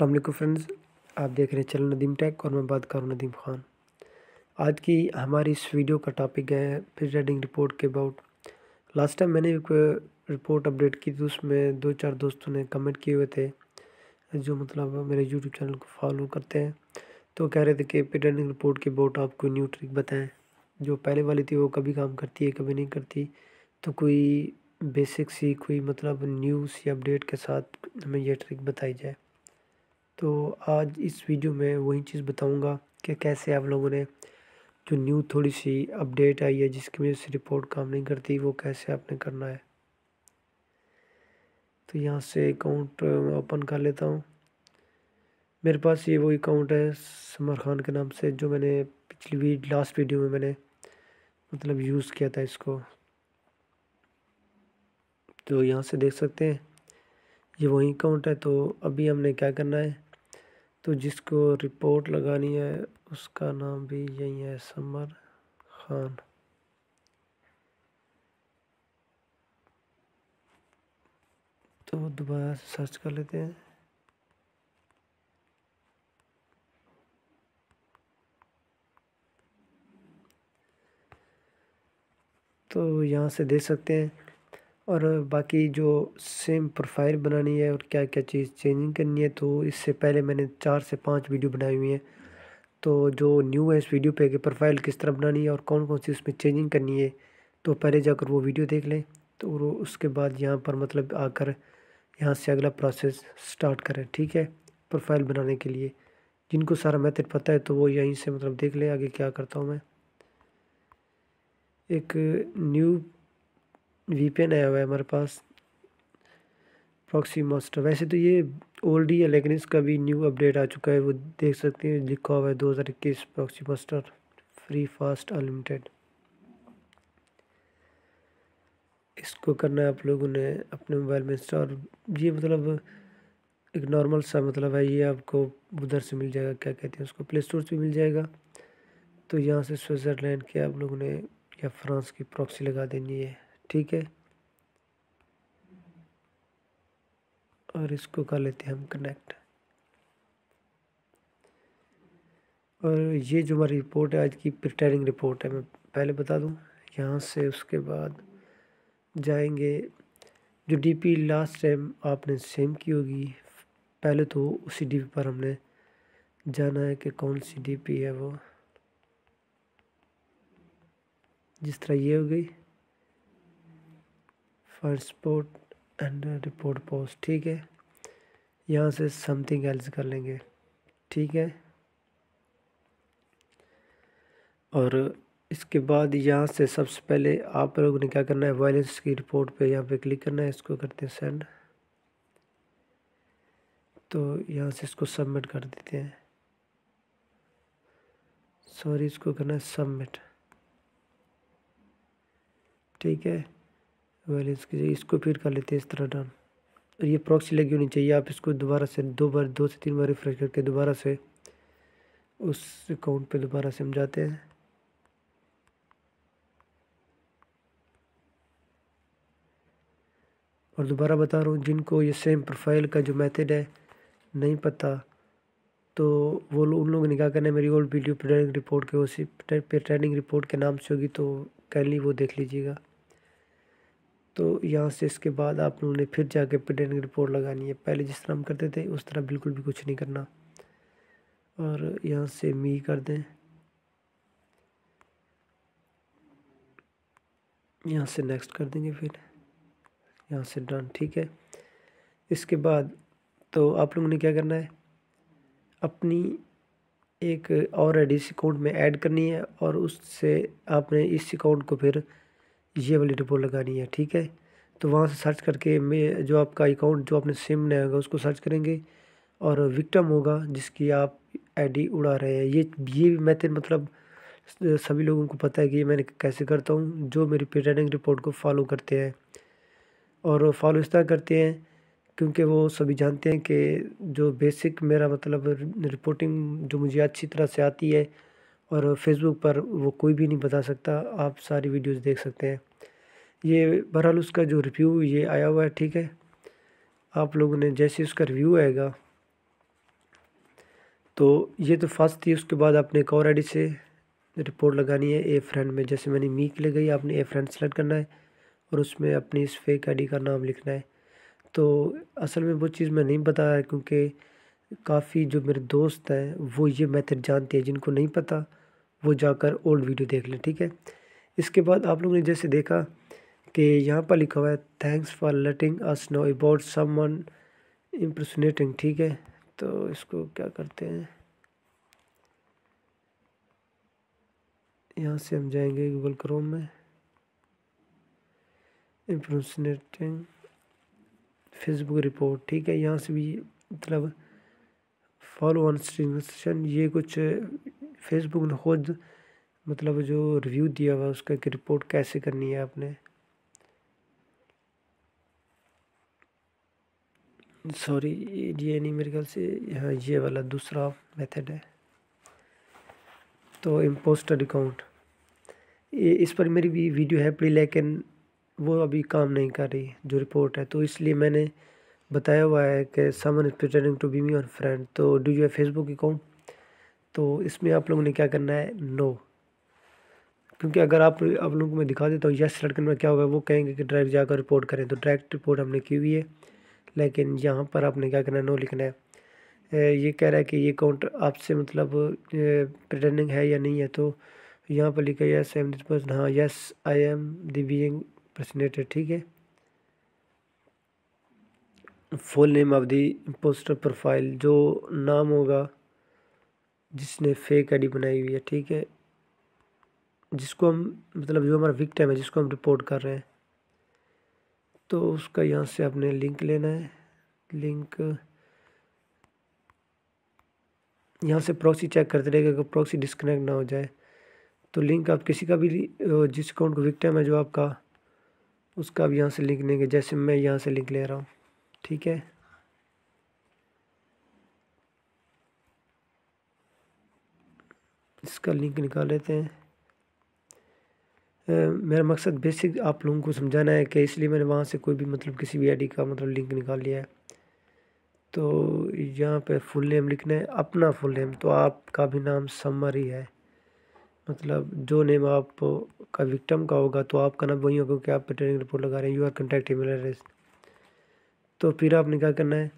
अस्सलाम वालेकुम फ्रेंड्स आप देख रहे हैं चल नदीम टैक और मैं बात करूँ नदीम खान आज की हमारी इस वीडियो का टॉपिक है फिर रेडिंग रिपोर्ट के अबाउट लास्ट टाइम मैंने एक रिपोर्ट अपडेट की थी उसमें दो चार दोस्तों ने कमेंट किए हुए थे जो मतलब मेरे यूट्यूब चैनल को फॉलो करते हैं तो कह रहे थे कि फिर रेडिंग रिपोर्ट के अबाउट आप कोई न्यू ट्रिक बताएँ जो पहले वाली थी वो कभी काम करती है कभी नहीं करती तो कोई बेसिक सी कोई मतलब न्यूज़ या अपडेट के साथ हमें यह ट्रिक बताई जाए तो आज इस वीडियो में वही चीज़ बताऊंगा कि कैसे आप लोगों ने जो न्यू थोड़ी सी अपडेट आई है जिसकी वजह से रिपोर्ट काम नहीं करती वो कैसे आपने करना है तो यहाँ से अकाउंट ओपन कर लेता हूँ मेरे पास ये वो अकाउंट है समर खान के नाम से जो मैंने पिछली वीड लास्ट वीडियो में मैंने मतलब यूज़ किया था इसको तो यहाँ से देख सकते हैं ये वही अकाउंट है तो अभी हमने क्या करना है तो जिसको रिपोर्ट लगानी है उसका नाम भी यही है समर खान तो दोबारा सर्च कर लेते हैं तो यहाँ से देख सकते हैं और बाकी जो सेम प्रोफाइल बनानी है और क्या क्या चीज़ चेंजिंग करनी है तो इससे पहले मैंने चार से पाँच वीडियो बनाई हुई हैं तो जो न्यू है इस वीडियो पे कि प्रोफाइल किस तरह बनानी है और कौन कौन सी उसमें चेंजिंग करनी है तो पहले जाकर वो वीडियो देख लें तो उसके बाद यहाँ पर मतलब आकर यहाँ से अगला प्रोसेस स्टार्ट करें ठीक है प्रोफाइल बनाने के लिए जिनको सारा मेथड पता है तो वो यहीं से मतलब देख लें आगे क्या करता हूँ मैं एक न्यू वीपीएन आया हुआ है हमारे पास प्रॉक्सी मास्टर वैसे तो ये ओल्ड ही है लेकिन इसका भी न्यू अपडेट आ चुका है वो देख सकते हैं लिखा हुआ है दो हज़ार इक्कीस proxy master free fast unlimited इसको करना है आप लोगों ने अपने मोबाइल में इंस्टॉल ये मतलब एक नॉर्मल सा मतलब है ये आपको उधर से मिल जाएगा क्या कहते हैं उसको प्ले स्टोर से मिल जाएगा तो यहाँ से स्विट्ज़रलैंड के आप लोगों ने या फ्रांस की प्रॉक्सी लगा देनी है ठीक है और इसको कर लेते हैं हम कनेक्ट और ये जो हमारी रिपोर्ट है आज की प्रिटेरिंग रिपोर्ट है मैं पहले बता दूं यहाँ से उसके बाद जाएंगे जो डीपी लास्ट टाइम आपने सेम की होगी पहले तो उसी डीपी पर हमने जाना है कि कौन सी डीपी है वो जिस तरह ये हो गई for sport and report post ठीक है यहाँ से समथिंग एल्स कर लेंगे ठीक है और इसके बाद यहाँ से सबसे पहले आप लोग ने क्या करना है वायलेंस की रिपोर्ट पे यहाँ पे क्लिक करना है इसको करते हैं सेंड तो यहाँ से इसको सबमिट कर देते हैं सॉरी इसको करना है सबमिट ठीक है वैलेंस की इसको फिर कर लेते हैं इस तरह डन और ये प्रॉक्सी लगी होनी चाहिए आप इसको दोबारा से दो बार दो से तीन बार रिफ्रेश करके दोबारा से उस अकाउंट पे दोबारा से हम जाते हैं और दोबारा बता रहा हूँ जिनको ये सेम प्रोफाइल का जो मेथड है नहीं पता तो वो लो, उन लोगों ने क्या करना है मेरी ओल्ड वीडियो पे ट्रेनिंग रिपोर्ट के उसी पे ट्रेनिंग रिपोर्ट के नाम से होगी तो कैंडली वो देख लीजिएगा तो यहाँ से इसके बाद आप लोगों ने फिर जाके पेटेंट की रिपोर्ट लगानी है पहले जिस तरह हम करते थे उस तरह बिल्कुल भी कुछ नहीं करना और यहाँ से मी कर दें यहाँ से नेक्स्ट कर देंगे फिर यहाँ से डन ठीक है इसके बाद तो आप लोगों ने क्या करना है अपनी एक और एडिस डी अकाउंट में ऐड करनी है और उससे आपने इस अकाउंट को फिर ये वाली रिपोर्ट लगानी है ठीक है तो वहाँ से सर्च करके मैं जो आपका अकाउंट जो आपने सिम नया होगा उसको सर्च करेंगे और विक्टम होगा जिसकी आप आईडी उड़ा रहे हैं ये ये मैथड मतलब सभी लोगों को पता है कि मैंने कैसे करता हूँ जो मेरी पेटेंट रिपोर्ट को फॉलो करते हैं और फॉलो इस तरह करते हैं क्योंकि वो सभी जानते हैं कि जो बेसिक मेरा मतलब रिपोर्टिंग जो मुझे अच्छी तरह से आती है और फेसबुक पर वो कोई भी नहीं बता सकता आप सारी वीडियोस देख सकते हैं ये बहरहाल उसका जो रिव्यू ये आया हुआ है ठीक है आप लोगों ने जैसे उसका रिव्यू आएगा तो ये तो फर्स्ट थी उसके बाद आपने एक और आई से रिपोर्ट लगानी है ए फ्रेंड में जैसे मैंने मीक ले गई आपने ए फ्रेंड सेलेक्ट करना है और उसमें अपनी इस फेक आई का नाम लिखना है तो असल में वो चीज़ मैं नहीं बता रहा क्योंकि काफ़ी जो मेरे दोस्त हैं वो ये मेथड जानते हैं जिनको नहीं पता वो जाकर ओल्ड वीडियो देख लें ठीक है इसके बाद आप लोगों ने जैसे देखा कि यहाँ पर लिखा हुआ है thanks for letting us know about someone impersonating ठीक है तो इसको क्या करते हैं यहाँ से हम जाएंगे गूगल क्रोम में इम्प्रेसनेटिंग फेसबुक रिपोर्ट ठीक है यहाँ से भी मतलब फॉलो ऑन स्ट्रीम ये कुछ फेसबुक ने खुद मतलब जो रिव्यू दिया हुआ उसका कि रिपोर्ट कैसे करनी है आपने सॉरी ये नहीं मेरे ख्याल से यहाँ ये वाला दूसरा मेथड है तो इम्पोस्टर अकाउंट ये इस पर मेरी भी वीडियो है पड़ी लेकिन वो अभी काम नहीं कर रही जो रिपोर्ट है तो इसलिए मैंने बताया हुआ है कि someone is pretending to be me or friend तो डू यू है फेसबुक अकाउंट तो इसमें आप लोगों ने क्या करना है नो क्योंकि अगर आप आप लोगों को मैं दिखा देता हूँ यस लड़कन में क्या होगा वो कहेंगे कि डायरेक्ट जाकर रिपोर्ट करें तो डायरेक्ट रिपोर्ट हमने की हुई है लेकिन यहाँ पर आपने क्या करना है नो लिखना है ये कह रहा है कि ये अकाउंट आपसे मतलब प्रिटर्निंग है या नहीं है तो यहाँ पर लिखा yes I am this person हाँ yes I am the being impersonated ठीक है full name of the poster profile जो नाम होगा जिसने फेक आईडी बनाई हुई है ठीक है जिसको हम मतलब जो हमारा विक्टिम है जिसको हम रिपोर्ट कर रहे हैं तो उसका यहाँ से आपने लिंक लेना है लिंक यहाँ से प्रॉक्सी चेक करते रहेगा अगर प्रॉक्सी डिस्कनेक्ट ना हो जाए तो लिंक आप किसी का भी जिस अकाउंट का विक्टम है जो आपका उसका आप यहाँ से लिंक लेंगे जैसे मैं यहाँ से लिंक ले रहा हूँ ठीक है इसका लिंक निकाल लेते हैं मेरा मकसद बेसिक आप लोगों को समझाना है कि इसलिए मैंने वहाँ से कोई भी मतलब किसी भी आईडी का मतलब लिंक निकाल लिया है तो यहाँ पे फुल नेम लिखना है अपना फुल नेम तो आपका भी नाम समर ही है मतलब जो नेम आप का विक्टम का होगा तो आपका नाम वही होगा क्योंकि आप ट्रेनिंग रिपोर्ट लगा रहे हैं your contact email address तो फिर आपने क्या करना है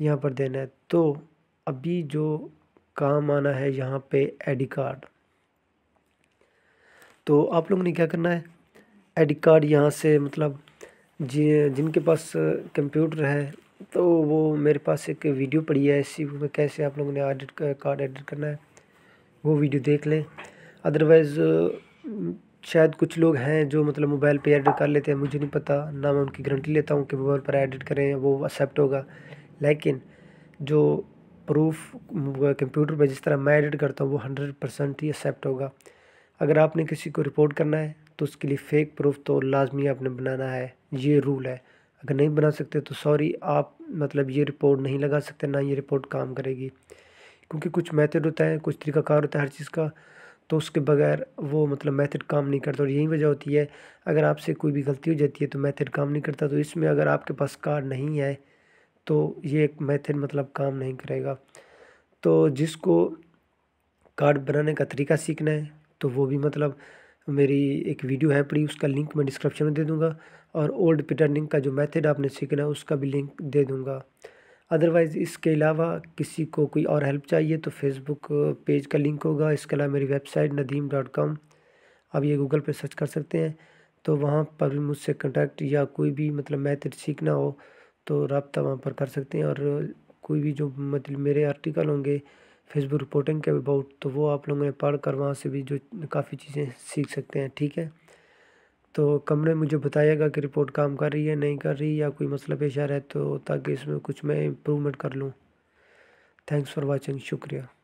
यहाँ पर देना है तो अभी जो काम आना है यहाँ पे आई कार्ड तो आप लोगों ने क्या करना है आई कार्ड यहाँ से मतलब जी जिनके पास कंप्यूटर है तो वो मेरे पास एक वीडियो पड़ी है इसी में कैसे आप लोगों ने एडिट कार्ड एडिट करना है वो वीडियो देख लें अदरवाइज़ शायद कुछ लोग हैं जो मतलब मोबाइल पे एडिट कर लेते हैं मुझे नहीं पता ना मैं उनकी गारंटी लेता हूँ कि मोबाइल पर एडिट करें वो एक्सेप्ट होगा लेकिन जो प्रूफ कंप्यूटर पर जिस तरह मैं एडिट करता हूँ वो हंड्रेड परसेंट ही एक्सेप्ट होगा अगर आपने किसी को रिपोर्ट करना है तो उसके लिए फेक प्रूफ तो लाजमी आपने बनाना है ये रूल है अगर नहीं बना सकते तो सॉरी आप मतलब ये रिपोर्ट नहीं लगा सकते ना ये रिपोर्ट काम करेगी क्योंकि कुछ मेथड होता है कुछ तरीकाकार होता है हर चीज़ का तो उसके बगैर वो मतलब मेथड काम नहीं करता और यही वजह होती है अगर आपसे कोई भी गलती हो जाती है तो मेथड काम नहीं करता तो इसमें अगर आपके पास कार्ड नहीं है तो ये एक मेथड मतलब काम नहीं करेगा तो जिसको कार्ड बनाने का तरीका सीखना है तो वो भी मतलब मेरी एक वीडियो है पड़ी उसका लिंक मैं डिस्क्रिप्शन में दे दूँगा और ओल्ड पिटर्निंग का जो मेथड आपने सीखना है उसका भी लिंक दे दूँगा अदरवाइज़ इसके अलावा किसी को कोई और हेल्प चाहिए तो फेसबुक पेज का लिंक होगा इसके अलावा मेरी वेबसाइट नदीम डॉट कॉम आप ये गूगल पर सर्च कर सकते हैं तो वहाँ पर भी मुझसे कंटेक्ट या कोई भी मतलब मैथड सीखना हो तो रबता वहाँ पर कर सकते हैं और कोई भी जो मतलब मेरे आर्टिकल होंगे फेसबुक रिपोर्टिंग के अबाउट तो वो आप लोगों ने पढ़ कर वहाँ से भी जो काफ़ी चीज़ें सीख सकते हैं ठीक है तो कमरे मुझे बताइएगा कि रिपोर्ट काम कर रही है नहीं कर रही या कोई मसला पेशा है तो ताकि इसमें कुछ मैं इम्प्रूवमेंट कर लूँ थैंक्स फॉर वॉचिंग शुक्रिया